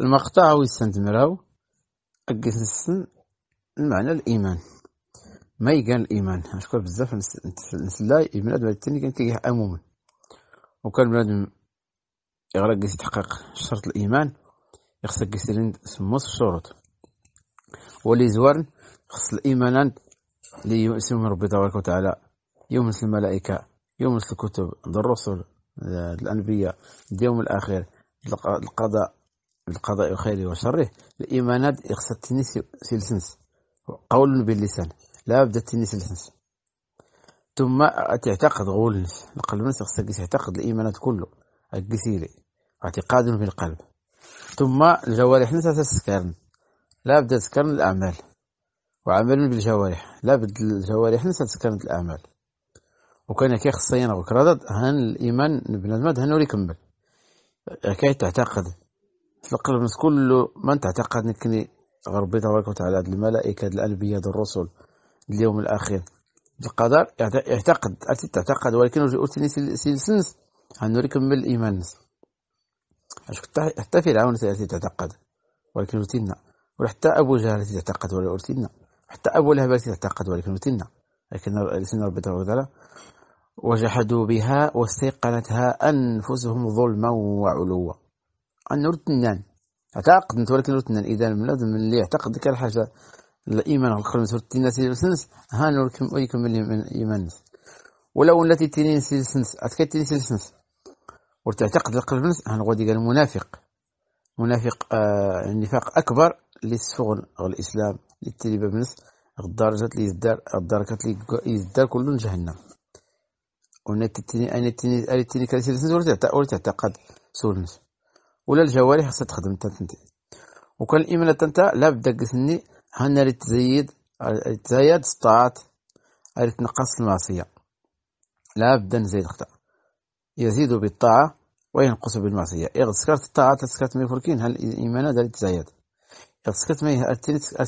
المقطع ويسند مراو أقسن المعنى الإيمان ما يقال الإيمان أشكر بزاف نسلا إيمان هذا التاني كان كيح عموما وكان بلاد يغرق قيس يتحقق شرط الإيمان يخصك قيس يرند سموس الشروط ولي زوارن خص الإيمان لي يسمى ربي تبارك وتعالى يوم الملائكة يوم الكتب الرسل آه، الأنبياء اليوم الأخير القضاء بالقضاء خيره وشره الإيمانات إخصى التنس في السنس قول باللسان لا بد التنس السنس ثم تعتقد غول القلب النس إخصى يعتقد الإيمانات كله القسيلي اعتقاد بالقلب ثم الجوارح نسى تسكرن لا بد تسكرن الأعمال وعمل بالجوارح لا بد الجوارح نسى تسكرن الأعمال وكان كي خصينا وكرادت هان الإيمان بنادم هان يكمل كي تعتقد تلقى الناس كله من تعتقد نكني ربي تبارك وتعالى الملائكة الأنبياء الرسل اليوم الأخير القدر يعتقد أتي تعتقد ولكن أتني سلسنس أن نريكم بالإيمان نس حتى فرعون التي تعتقد ولكن أتينا وحتى أبو جهل التي تعتقد ولا أوتينا حتى أبو لهب التي تعتقد ولكن أوتينا لكن لسنا ربي تبارك وتعالى وجحدوا بها واستيقنتها أنفسهم ظلما وعلوا نرد النان اعتقد انت ولكن النان اذا بنادم اللي يعتقد ديك الحاجه الايمان الخلق مثل الناس السنس ها نوركم ويكم من ايمان ولو التي تنين سنس اتكت تنين سنس وتعتقد القلب نس ها غادي قال منافق منافق آه النفاق اكبر اللي سفغن الاسلام للتليب تريبا بنس الدرجة اللي يزدار الدركات اللي يزدار كلهم جهنم تني انا تني انا تيني كاسير سنس ولتعتقد سولنس ولا الجوارح خاصها تخدم تنتي وكان انت تنتا لابد قسني هنا اللي تزيد تزايد الطاعات اللي تنقص المعصية بدا نزيد خطأ يزيد بالطاعة وينقص بالمعصية إذا سكرت الطاعة تسكرت مي فركين هل الإيمان هذا اللي تزايد إذا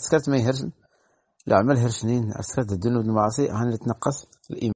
سكرت ما يهرشن الأعمال هرشنين أسكرت الذنوب المعاصي هن اللي تنقص الإيمان